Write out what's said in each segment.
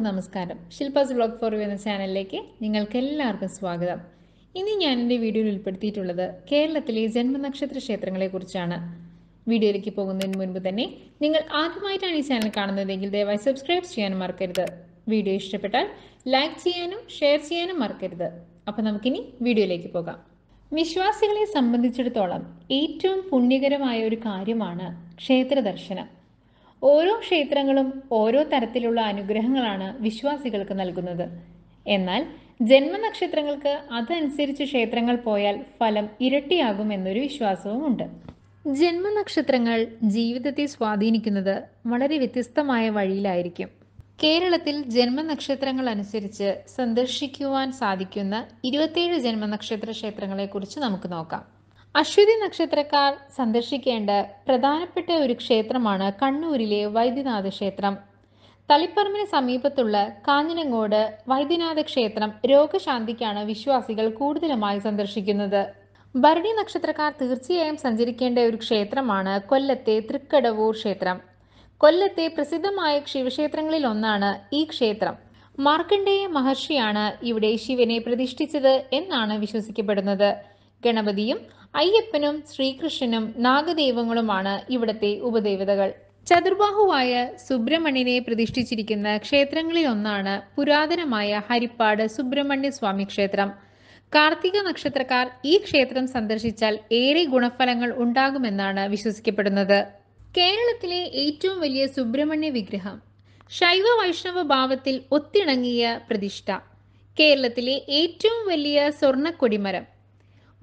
എല്ലാവർക്കും നമസ്കാരം ശില്പാസ് blog for you എന്ന ചാനലിലേക്ക് നിങ്ങൾക്ക് എല്ലാവർക്കും സ്വാഗതം ഇനി ഞാൻ എൻ്റെ വീഡിയോയിൽ ഉൾപ്പെടുത്തിയിട്ടുള്ളത് കേരളത്തിലെ ജന്മനക്ഷത്ര ക്ഷേത്രങ്ങളെക്കുറിച്ചാണ് വീഡിയോയിലേക്ക് പോകുന്നതിന് മുൻപ് തന്നെ നിങ്ങൾ ആദ്യമായിട്ടാണ് ഈ ചാനൽ കാണുന്നതെങ്കിൽ ദയവായി സബ്സ്ക്രൈബ് ചെയ്യാൻ മറക്കരുത് വീഡിയോ ഇഷ്ടപ്പെട്ടാൽ ലൈക്ക് ചെയ്യാനും ഷെയർ ചെയ്യാനും മറക്കരുത് അപ്പോൾ നമുക്കിനി വീഡിയോയിലേക്ക് പോകാം വിശ്വാസികളെ സംബന്ധിച്ചിടത്തോളം ഏറ്റവും പുണ്യകരമായ ഒരു കാര്യമാണ് ക്ഷേത്ര ദർശനം ഓരോ ക്ഷേത്രങ്ങളും ഓരോ തരത്തിലുള്ള അനുഗ്രഹങ്ങളാണ് വിശ്വാസികൾക്ക് നൽകുന്നത് എന്നാൽ ജന്മനക്ഷത്രങ്ങൾക്ക് അതനുസരിച്ച് ക്ഷേത്രങ്ങൾ പോയാൽ ഫലം ഇരട്ടിയാകും എന്നൊരു വിശ്വാസവും ഉണ്ട് ജന്മനക്ഷത്രങ്ങൾ ജീവിതത്തെ സ്വാധീനിക്കുന്നത് വളരെ വ്യത്യസ്തമായ വഴിയിലായിരിക്കും കേരളത്തിൽ ജന്മനക്ഷത്രങ്ങൾ അനുസരിച്ച് സന്ദർശിക്കുവാൻ സാധിക്കുന്ന ഇരുപത്തിയേഴ് ജന്മനക്ഷത്ര ക്ഷേത്രങ്ങളെക്കുറിച്ച് നമുക്ക് നോക്കാം അശ്വതി നക്ഷത്രക്കാർ സന്ദർശിക്കേണ്ട പ്രധാനപ്പെട്ട ഒരു ക്ഷേത്രമാണ് കണ്ണൂരിലെ വൈദ്യനാഥ ക്ഷേത്രം തളിപ്പറമ്പിന് സമീപത്തുള്ള കാഞ്ഞിനങ്ങോട് വൈദ്യനാഥ ക്ഷേത്രം രോഗശാന്തിക്കാണ് വിശ്വാസികൾ കൂടുതലുമായി സന്ദർശിക്കുന്നത് ഭരണി നക്ഷത്രക്കാർ തീർച്ചയായും സഞ്ചരിക്കേണ്ട ഒരു ക്ഷേത്രമാണ് കൊല്ലത്തെ തൃക്കടവൂർ ക്ഷേത്രം കൊല്ലത്തെ പ്രസിദ്ധമായ ശിവക്ഷേത്രങ്ങളിൽ ഒന്നാണ് ഈ ക്ഷേത്രം മാർക്കണ്ഡേയ മഹർഷിയാണ് ഇവിടെ ശിവനെ പ്രതിഷ്ഠിച്ചത് എന്നാണ് വിശ്വസിക്കപ്പെടുന്നത് ഗണപതിയും അയ്യപ്പനും ശ്രീകൃഷ്ണനും നാഗദൈവങ്ങളുമാണ് ഇവിടത്തെ ഉപദേവതകൾ ചതുർബാഹുവായ സുബ്രഹ്മണ്യനെ പ്രതിഷ്ഠിച്ചിരിക്കുന്ന ക്ഷേത്രങ്ങളിൽ ഒന്നാണ് പുരാതനമായ ഹരിപ്പാട് സുബ്രഹ്മണ്യ സ്വാമി ക്ഷേത്രം കാർത്തിക നക്ഷത്രക്കാർ ഈ ക്ഷേത്രം സന്ദർശിച്ചാൽ ഏറെ ഗുണഫലങ്ങൾ ഉണ്ടാകുമെന്നാണ് വിശ്വസിക്കപ്പെടുന്നത് കേരളത്തിലെ ഏറ്റവും വലിയ സുബ്രഹ്മണ്യ വിഗ്രഹം ശൈവ വൈഷ്ണവ ഭാവത്തിൽ ഒത്തിണങ്ങിയ പ്രതിഷ്ഠ കേരളത്തിലെ ഏറ്റവും വലിയ സ്വർണ്ണ കൊടിമരം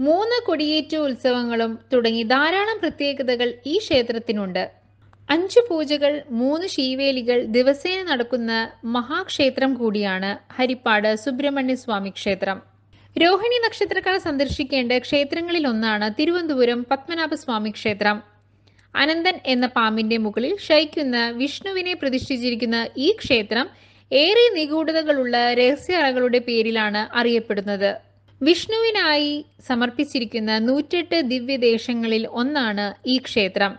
മൂന്ന് കൊടിയേറ്റു ഉത്സവങ്ങളും തുടങ്ങി ധാരാളം പ്രത്യേകതകൾ ഈ ക്ഷേത്രത്തിനുണ്ട് അഞ്ചു പൂജകൾ മൂന്ന് ശീവേലികൾ ദിവസേന നടക്കുന്ന മഹാക്ഷേത്രം കൂടിയാണ് ഹരിപ്പാട് സുബ്രഹ്മണ്യസ്വാമി ക്ഷേത്രം രോഹിണി നക്ഷത്രക്കാർ സന്ദർശിക്കേണ്ട ക്ഷേത്രങ്ങളിൽ ഒന്നാണ് തിരുവനന്തപുരം പത്മനാഭസ്വാമി ക്ഷേത്രം അനന്തൻ എന്ന പാമ്പിന്റെ മുകളിൽ ശയിക്കുന്ന വിഷ്ണുവിനെ പ്രതിഷ്ഠിച്ചിരിക്കുന്ന ഈ ക്ഷേത്രം ഏറെ നിഗൂഢതകളുള്ള അറകളുടെ പേരിലാണ് അറിയപ്പെടുന്നത് വിഷ്ണുവിനായി സമർപ്പിച്ചിരിക്കുന്ന നൂറ്റെട്ട് ദിവ്യദേശങ്ങളിൽ ഒന്നാണ് ഈ ക്ഷേത്രം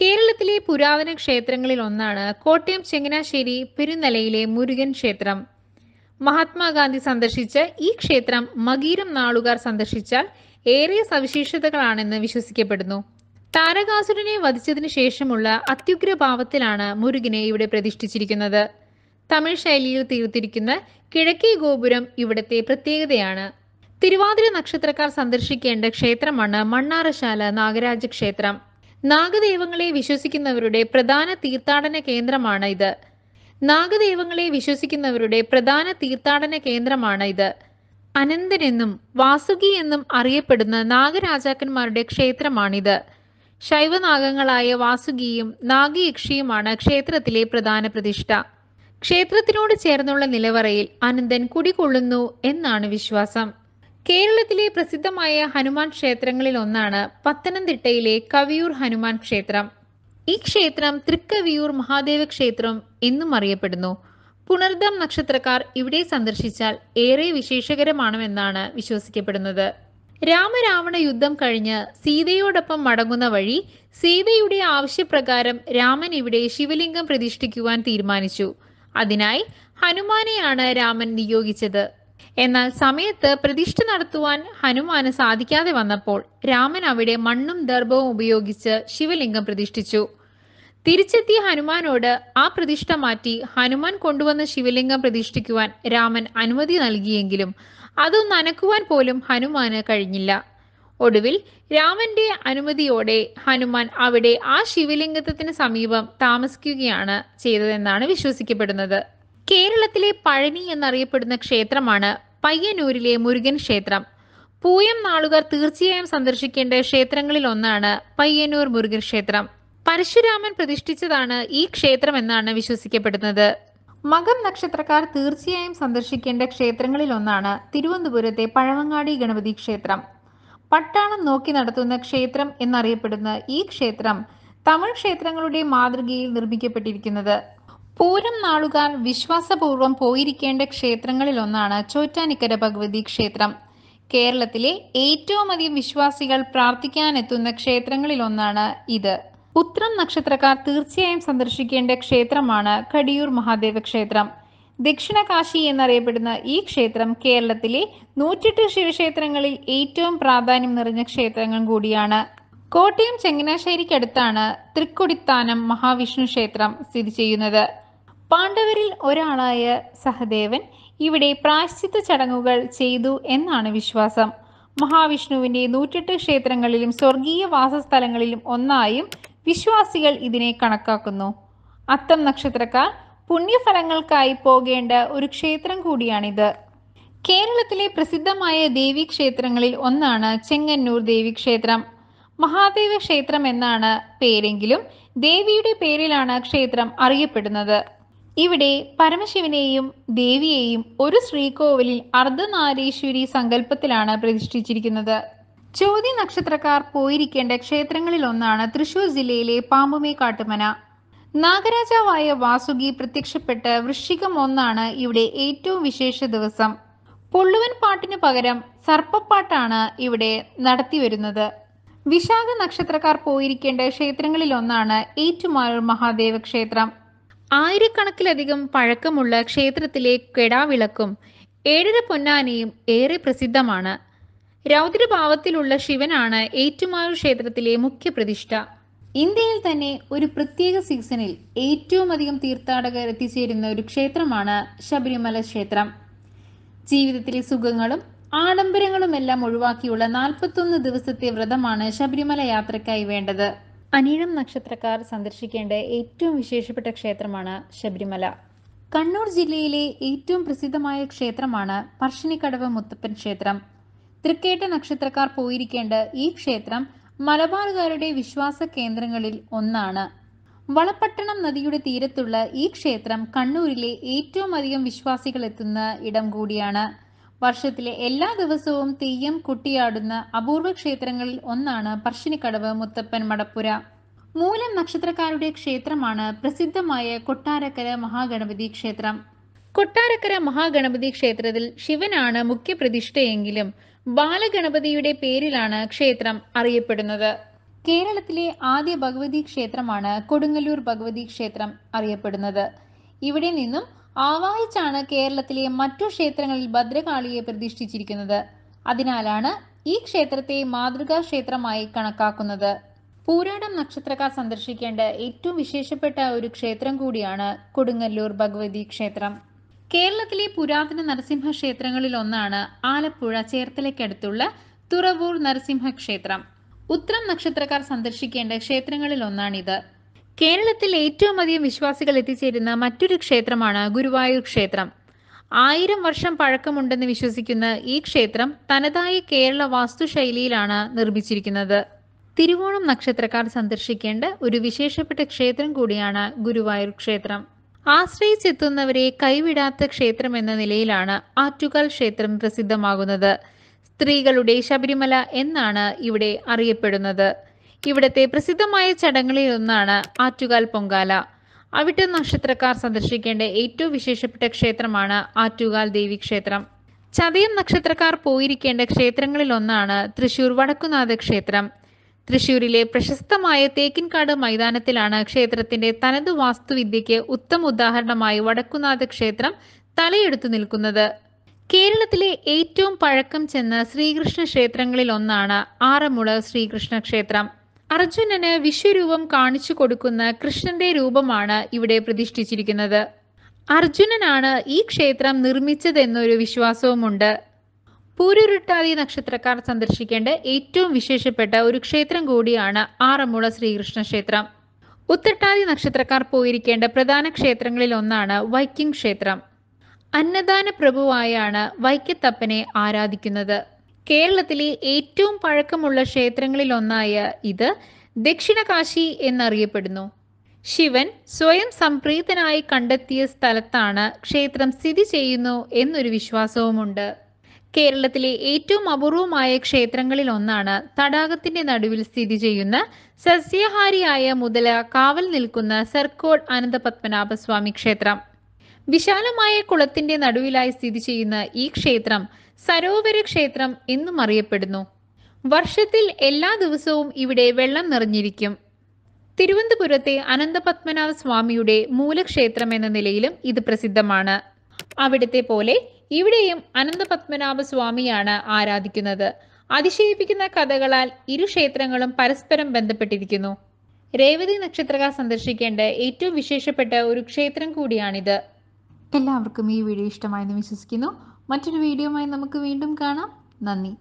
കേരളത്തിലെ പുരാതന ക്ഷേത്രങ്ങളിൽ ഒന്നാണ് കോട്ടയം ചെങ്ങനാശ്ശേരി പെരുന്നലയിലെ മുരുകൻ ക്ഷേത്രം മഹാത്മാഗാന്ധി സന്ദർശിച്ച ഈ ക്ഷേത്രം മകീരം നാളുകാർ സന്ദർശിച്ചാൽ ഏറെ സവിശേഷതകളാണെന്ന് വിശ്വസിക്കപ്പെടുന്നു താരകാസുരനെ വധിച്ചതിനു ശേഷമുള്ള അത്യുഗ്രഭാവത്തിലാണ് മുരുകനെ ഇവിടെ പ്രതിഷ്ഠിച്ചിരിക്കുന്നത് തമിഴ് ശൈലിയിൽ തീർത്തിരിക്കുന്ന കിഴക്കേ ഗോപുരം ഇവിടത്തെ പ്രത്യേകതയാണ് തിരുവാതിര നക്ഷത്രക്കാർ സന്ദർശിക്കേണ്ട ക്ഷേത്രമാണ് മണ്ണാറശാല നാഗരാജ ക്ഷേത്രം നാഗദൈവങ്ങളെ വിശ്വസിക്കുന്നവരുടെ പ്രധാന തീർത്ഥാടന കേന്ദ്രമാണ് ഇത് നാഗദൈവങ്ങളെ വിശ്വസിക്കുന്നവരുടെ പ്രധാന തീർത്ഥാടന കേന്ദ്രമാണ് ഇത് അനന്തനെന്നും വാസുകി എന്നും അറിയപ്പെടുന്ന നാഗരാജാക്കന്മാരുടെ ക്ഷേത്രമാണിത് ശൈവനാഗങ്ങളായ വാസുകിയും നാഗയക്ഷിയുമാണ് ക്ഷേത്രത്തിലെ പ്രധാന പ്രതിഷ്ഠ ക്ഷേത്രത്തിനോട് ചേർന്നുള്ള നിലവറയിൽ അനന്തൻ കുടികൊള്ളുന്നു എന്നാണ് വിശ്വാസം കേരളത്തിലെ പ്രസിദ്ധമായ ഹനുമാൻ ക്ഷേത്രങ്ങളിൽ ഒന്നാണ് പത്തനംതിട്ടയിലെ കവിയൂർ ഹനുമാൻ ക്ഷേത്രം ഈ ക്ഷേത്രം തൃക്കവിയൂർ മഹാദേവ ക്ഷേത്രം എന്നും അറിയപ്പെടുന്നു പുണർദം നക്ഷത്രക്കാർ ഇവിടെ സന്ദർശിച്ചാൽ ഏറെ വിശേഷകരമാണെന്നാണ് വിശ്വസിക്കപ്പെടുന്നത് രാമരാവണ യുദ്ധം കഴിഞ്ഞ് സീതയോടൊപ്പം മടങ്ങുന്ന വഴി സീതയുടെ ആവശ്യപ്രകാരം രാമൻ ഇവിടെ ശിവലിംഗം പ്രതിഷ്ഠിക്കുവാൻ തീരുമാനിച്ചു അതിനായി ഹനുമാനെയാണ് രാമൻ നിയോഗിച്ചത് എന്നാൽ സമയത്ത് പ്രതിഷ്ഠ നടത്തുവാൻ ഹനുമാന് സാധിക്കാതെ വന്നപ്പോൾ രാമൻ അവിടെ മണ്ണും ദർഭവും ഉപയോഗിച്ച് ശിവലിംഗം പ്രതിഷ്ഠിച്ചു തിരിച്ചെത്തിയ ഹനുമാനോട് ആ പ്രതിഷ്ഠ മാറ്റി ഹനുമാൻ കൊണ്ടുവന്ന ശിവലിംഗം പ്രതിഷ്ഠിക്കുവാൻ രാമൻ അനുമതി നൽകിയെങ്കിലും അതൊന്ന് അനക്കുവാൻ പോലും ഹനുമാന് കഴിഞ്ഞില്ല ഒടുവിൽ രാമന്റെ അനുമതിയോടെ ഹനുമാൻ അവിടെ ആ ശിവലിംഗത്തിന് സമീപം താമസിക്കുകയാണ് ചെയ്തതെന്നാണ് വിശ്വസിക്കപ്പെടുന്നത് കേരളത്തിലെ പഴനി എന്നറിയപ്പെടുന്ന ക്ഷേത്രമാണ് പയ്യന്നൂരിലെ മുരുകൻ ക്ഷേത്രം പൂയം നാളുകാർ തീർച്ചയായും സന്ദർശിക്കേണ്ട ക്ഷേത്രങ്ങളിൽ ഒന്നാണ് പയ്യന്നൂർ മുരുകൻ ക്ഷേത്രം പരശുരാമൻ പ്രതിഷ്ഠിച്ചതാണ് ഈ ക്ഷേത്രം എന്നാണ് വിശ്വസിക്കപ്പെടുന്നത് മകം നക്ഷത്രക്കാർ തീർച്ചയായും സന്ദർശിക്കേണ്ട ക്ഷേത്രങ്ങളിൽ ഒന്നാണ് തിരുവനന്തപുരത്തെ പഴവങ്ങാടി ഗണപതി ക്ഷേത്രം പട്ടാളം നോക്കി നടത്തുന്ന ക്ഷേത്രം എന്നറിയപ്പെടുന്ന ഈ ക്ഷേത്രം തമിഴ് ക്ഷേത്രങ്ങളുടെ മാതൃകയിൽ നിർമ്മിക്കപ്പെട്ടിരിക്കുന്നത് പൂരം നാളുകാർ വിശ്വാസപൂർവ്വം പോയിരിക്കേണ്ട ക്ഷേത്രങ്ങളിലൊന്നാണ് ചോറ്റാനിക്കര ഭഗവതി ക്ഷേത്രം കേരളത്തിലെ ഏറ്റവും അധികം വിശ്വാസികൾ പ്രാർത്ഥിക്കാനെത്തുന്ന ക്ഷേത്രങ്ങളിലൊന്നാണ് ഇത് ഉത്രം നക്ഷത്രക്കാർ തീർച്ചയായും സന്ദർശിക്കേണ്ട ക്ഷേത്രമാണ് കടിയൂർ മഹാദേവ ക്ഷേത്രം ദക്ഷിണ കാശി എന്നറിയപ്പെടുന്ന ഈ ക്ഷേത്രം കേരളത്തിലെ നൂറ്റിയെട്ട് ശിവക്ഷേത്രങ്ങളിൽ ഏറ്റവും പ്രാധാന്യം നിറഞ്ഞ ക്ഷേത്രങ്ങൾ കൂടിയാണ് കോട്ടയം ചങ്ങനാശ്ശേരിക്കടുത്താണ് തൃക്കൊടിത്താനം മഹാവിഷ്ണു ക്ഷേത്രം സ്ഥിതി ചെയ്യുന്നത് പാണ്ഡവരിൽ ഒരാളായ സഹദേവൻ ഇവിടെ പ്രായശ്ചിത്ത ചടങ്ങുകൾ ചെയ്തു എന്നാണ് വിശ്വാസം മഹാവിഷ്ണുവിന്റെ നൂറ്റെട്ട് ക്ഷേത്രങ്ങളിലും സ്വർഗീയ വാസസ്ഥലങ്ങളിലും ഒന്നായും വിശ്വാസികൾ ഇതിനെ കണക്കാക്കുന്നു അത്തം നക്ഷത്രക്കാർ പുണ്യഫലങ്ങൾക്കായി പോകേണ്ട ഒരു ക്ഷേത്രം കൂടിയാണിത് കേരളത്തിലെ പ്രസിദ്ധമായ ദേവീക്ഷേത്രങ്ങളിൽ ഒന്നാണ് ചെങ്ങന്നൂർ ദേവീക്ഷേത്രം മഹാദേവ ക്ഷേത്രം എന്നാണ് പേരെങ്കിലും ദേവിയുടെ പേരിലാണ് ക്ഷേത്രം അറിയപ്പെടുന്നത് ഇവിടെ പരമശിവനെയും ദേവിയെയും ഒരു ശ്രീകോവിലിൽ അർദ്ധനാരീശ്വരി സങ്കല്പത്തിലാണ് പ്രതിഷ്ഠിച്ചിരിക്കുന്നത് ചോതി നക്ഷത്രക്കാർ പോയിരിക്കേണ്ട ക്ഷേത്രങ്ങളിൽ ഒന്നാണ് തൃശൂർ ജില്ലയിലെ പാമ്പുമേ കാട്ടുമന നാഗരാജാവായ വാസുകി പ്രത്യക്ഷപ്പെട്ട വൃശ്ചികം ഒന്നാണ് ഇവിടെ ഏറ്റവും വിശേഷ ദിവസം പൊള്ളുവൻ പാട്ടിനു പകരം സർപ്പപ്പാട്ടാണ് ഇവിടെ നടത്തിവരുന്നത് വിശാഖ നക്ഷത്രക്കാർ പോയിരിക്കേണ്ട ക്ഷേത്രങ്ങളിൽ ഒന്നാണ് ഏറ്റുമാനൂർ മഹാദേവ ക്ഷേത്രം ആയിരക്കണക്കിലധികം പഴക്കമുള്ള ക്ഷേത്രത്തിലെ കെടാവിളക്കും ഏഴര പൊന്നാനയും ഏറെ പ്രസിദ്ധമാണ് രൗദ്രഭാവത്തിലുള്ള ശിവനാണ് ഏറ്റുമാനൂർ ക്ഷേത്രത്തിലെ മുഖ്യ പ്രതിഷ്ഠ ഇന്ത്യയിൽ തന്നെ ഒരു പ്രത്യേക സീസണിൽ ഏറ്റവും അധികം തീർത്ഥാടകർ എത്തിച്ചേരുന്ന ഒരു ക്ഷേത്രമാണ് ശബരിമല ക്ഷേത്രം ജീവിതത്തിലെ സുഖങ്ങളും ആഡംബരങ്ങളുമെല്ലാം ഒഴിവാക്കിയുള്ള നാൽപ്പത്തൊന്ന് ദിവസത്തെ വ്രതമാണ് ശബരിമല യാത്രക്കായി വേണ്ടത് അനീഴം നക്ഷത്രക്കാർ സന്ദർശിക്കേണ്ട ഏറ്റവും വിശേഷപ്പെട്ട ക്ഷേത്രമാണ് ശബരിമല കണ്ണൂർ ജില്ലയിലെ ഏറ്റവും പ്രസിദ്ധമായ ക്ഷേത്രമാണ് പർശ്ശിനിക്കടവ് മുത്തപ്പൻ ക്ഷേത്രം തൃക്കേട്ട നക്ഷത്രക്കാർ പോയിരിക്കേണ്ട ഈ ക്ഷേത്രം മലബാറുകാരുടെ വിശ്വാസ കേന്ദ്രങ്ങളിൽ ഒന്നാണ് വളപട്ടണം നദിയുടെ തീരത്തുള്ള ഈ ക്ഷേത്രം കണ്ണൂരിലെ ഏറ്റവും അധികം വിശ്വാസികൾ എത്തുന്ന ഇടം കൂടിയാണ് വർഷത്തിലെ എല്ലാ ദിവസവും തെയ്യം കുട്ടിയാടുന്ന അപൂർവ ക്ഷേത്രങ്ങളിൽ ഒന്നാണ് പർശ്ശിനിക്കടവ് മുത്തപ്പൻ മടപ്പുര മൂലം നക്ഷത്രക്കാരുടെ ക്ഷേത്രമാണ് പ്രസിദ്ധമായ കൊട്ടാരക്കര മഹാഗണപതി ക്ഷേത്രം കൊട്ടാരക്കര മഹാഗണപതി ക്ഷേത്രത്തിൽ ശിവനാണ് മുഖ്യ പ്രതിഷ്ഠയെങ്കിലും ബാലഗണപതിയുടെ പേരിലാണ് ക്ഷേത്രം അറിയപ്പെടുന്നത് കേരളത്തിലെ ആദ്യ ഭഗവതി ക്ഷേത്രമാണ് കൊടുങ്ങല്ലൂർ ഭഗവതി ക്ഷേത്രം അറിയപ്പെടുന്നത് ഇവിടെ നിന്നും ആവാഹിച്ചാണ് കേരളത്തിലെ മറ്റു ക്ഷേത്രങ്ങളിൽ ഭദ്രകാളിയെ പ്രതിഷ്ഠിച്ചിരിക്കുന്നത് അതിനാലാണ് ഈ ക്ഷേത്രത്തെ മാതൃകാ ക്ഷേത്രമായി കണക്കാക്കുന്നത് പൂരാടം നക്ഷത്രക്കാർ സന്ദർശിക്കേണ്ട ഏറ്റവും വിശേഷപ്പെട്ട ഒരു ക്ഷേത്രം കൂടിയാണ് കൊടുങ്ങല്ലൂർ ഭഗവതി ക്ഷേത്രം കേരളത്തിലെ പുരാതന നരസിംഹ ക്ഷേത്രങ്ങളിൽ ഒന്നാണ് ആലപ്പുഴ ചേർത്തലയ്ക്കടുത്തുള്ള തുറവൂർ നരസിംഹ ക്ഷേത്രം ഉത്രം നക്ഷത്രക്കാർ സന്ദർശിക്കേണ്ട ക്ഷേത്രങ്ങളിൽ ഒന്നാണിത് കേരളത്തിൽ ഏറ്റവും അധികം വിശ്വാസികൾ എത്തിച്ചേരുന്ന മറ്റൊരു ക്ഷേത്രമാണ് ഗുരുവായൂർ ക്ഷേത്രം ആയിരം വർഷം പഴക്കമുണ്ടെന്ന് വിശ്വസിക്കുന്ന ഈ ക്ഷേത്രം തനതായ കേരള വാസ്തുശൈലിയിലാണ് നിർമ്മിച്ചിരിക്കുന്നത് തിരുവോണം നക്ഷത്രക്കാർ സന്ദർശിക്കേണ്ട ഒരു വിശേഷപ്പെട്ട ക്ഷേത്രം കൂടിയാണ് ഗുരുവായൂർ ക്ഷേത്രം ആശ്രയിച്ചെത്തുന്നവരെ കൈവിടാത്ത ക്ഷേത്രം എന്ന നിലയിലാണ് ആറ്റുകാൽ ക്ഷേത്രം പ്രസിദ്ധമാകുന്നത് സ്ത്രീകളുടെ ശബരിമല എന്നാണ് ഇവിടെ അറിയപ്പെടുന്നത് ഇവിടത്തെ പ്രസിദ്ധമായ ചടങ്ങുകളിൽ ഒന്നാണ് ആറ്റുകാൽ പൊങ്കാല അവിട്ട നക്ഷത്രക്കാർ സന്ദർശിക്കേണ്ട ഏറ്റവും വിശേഷപ്പെട്ട ക്ഷേത്രമാണ് ആറ്റുകാൽ ദേവി ക്ഷേത്രം ചതയം നക്ഷത്രക്കാർ പോയിരിക്കേണ്ട ക്ഷേത്രങ്ങളിൽ ഒന്നാണ് തൃശൂർ വടക്കുനാഥ ക്ഷേത്രം തൃശൂരിലെ പ്രശസ്തമായ തേക്കിൻകാട് മൈതാനത്തിലാണ് ക്ഷേത്രത്തിന്റെ തനത് വാസ്തുവിദ്യയ്ക്ക് ഉത്തമ ഉദാഹരണമായി വടക്കുനാഥ ക്ഷേത്രം തലയെടുത്തു നിൽക്കുന്നത് കേരളത്തിലെ ഏറ്റവും പഴക്കം ചെന്ന ശ്രീകൃഷ്ണ ക്ഷേത്രങ്ങളിൽ ഒന്നാണ് ആറമുള ശ്രീകൃഷ്ണ ക്ഷേത്രം അർജുനന് വിശ്വരൂപം കാണിച്ചു കൊടുക്കുന്ന കൃഷ്ണന്റെ രൂപമാണ് ഇവിടെ പ്രതിഷ്ഠിച്ചിരിക്കുന്നത് അർജുനനാണ് ഈ ക്ഷേത്രം നിർമ്മിച്ചതെന്നൊരു വിശ്വാസവുമുണ്ട് പൂരുരുട്ടാതി നക്ഷത്രക്കാർ സന്ദർശിക്കേണ്ട ഏറ്റവും വിശേഷപ്പെട്ട ഒരു ക്ഷേത്രം കൂടിയാണ് ആറന്മുള ശ്രീകൃഷ്ണ ക്ഷേത്രം ഉത്തട്ടാതി നക്ഷത്രക്കാർ പോയിരിക്കേണ്ട പ്രധാന ക്ഷേത്രങ്ങളിൽ ഒന്നാണ് വൈക്കിംഗ് ക്ഷേത്രം അന്നദാന പ്രഭുവായാണ് വൈക്കത്തപ്പനെ ആരാധിക്കുന്നത് കേരളത്തിലെ ഏറ്റവും പഴക്കമുള്ള ക്ഷേത്രങ്ങളിലൊന്നായ ഇത് ദക്ഷിണകാശി എന്നറിയപ്പെടുന്നു ശിവൻ സ്വയം സംപ്രീതനായി കണ്ടെത്തിയ സ്ഥലത്താണ് ക്ഷേത്രം സ്ഥിതി ചെയ്യുന്നു എന്നൊരു വിശ്വാസവുമുണ്ട് കേരളത്തിലെ ഏറ്റവും അപൂർവമായ ക്ഷേത്രങ്ങളിൽ ഒന്നാണ് തടാകത്തിന്റെ നടുവിൽ സ്ഥിതി ചെയ്യുന്ന സസ്യഹാരിയായ മുതല കാവൽ നിൽക്കുന്ന സർക്കോട് അനന്തപത്മനാഭസ്വാമി ക്ഷേത്രം വിശാലമായ കുളത്തിന്റെ നടുവിലായി സ്ഥിതി ചെയ്യുന്ന ഈ ക്ഷേത്രം സരോവര ക്ഷേത്രം എന്നും അറിയപ്പെടുന്നു വർഷത്തിൽ എല്ലാ ദിവസവും ഇവിടെ വെള്ളം നിറഞ്ഞിരിക്കും തിരുവനന്തപുരത്തെ അനന്തപത്മനാഭ സ്വാമിയുടെ മൂലക്ഷേത്രം എന്ന നിലയിലും ഇത് പ്രസിദ്ധമാണ് അവിടുത്തെ പോലെ ഇവിടെയും അനന്തപത്മനാഭ സ്വാമിയാണ് ആരാധിക്കുന്നത് അതിശയിപ്പിക്കുന്ന കഥകളാൽ ഇരു ക്ഷേത്രങ്ങളും പരസ്പരം ബന്ധപ്പെട്ടിരിക്കുന്നു രേവതി നക്ഷത്രക സന്ദർശിക്കേണ്ട ഏറ്റവും വിശേഷപ്പെട്ട ഒരു ക്ഷേത്രം കൂടിയാണിത് എല്ലാവർക്കും ഈ വീഡിയോ ഇഷ്ടമായെന്ന് വിശ്വസിക്കുന്നു മറ്റൊരു വീഡിയോയുമായി നമുക്ക് വീണ്ടും കാണാം നന്ദി